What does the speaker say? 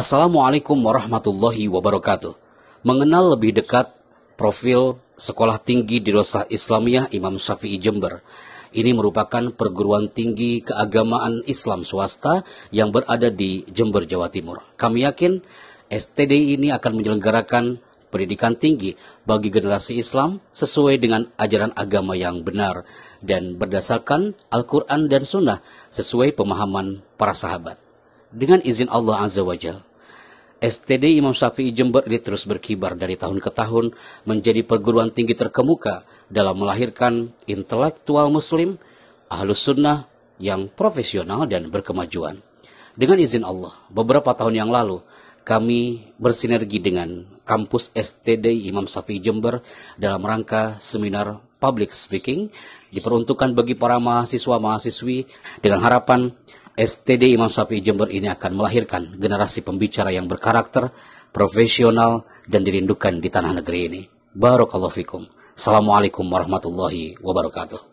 Assalamualaikum warahmatullahi wabarakatuh. Mengenal lebih dekat profil Sekolah Tinggi Dirosah Islamiyah Imam Syafi'i Jember. Ini merupakan perguruan tinggi keagamaan Islam swasta yang berada di Jember, Jawa Timur. Kami yakin STD ini akan menyelenggarakan pendidikan tinggi bagi generasi Islam sesuai dengan ajaran agama yang benar dan berdasarkan Al-Quran dan Sunnah sesuai pemahaman para sahabat dengan izin Allah Azza wa Jalla, STD Imam Syafi'i Jember ini terus berkibar dari tahun ke tahun menjadi perguruan tinggi terkemuka dalam melahirkan intelektual muslim, ahlus sunnah yang profesional dan berkemajuan. Dengan izin Allah, beberapa tahun yang lalu kami bersinergi dengan kampus STD Imam Syafi'i Jember dalam rangka seminar public speaking diperuntukkan bagi para mahasiswa-mahasiswi dengan harapan STD Imam Syafi'i Jember ini akan melahirkan generasi pembicara yang berkarakter, profesional, dan dirindukan di tanah negeri ini. Barakallahu fikum. Assalamualaikum warahmatullahi wabarakatuh.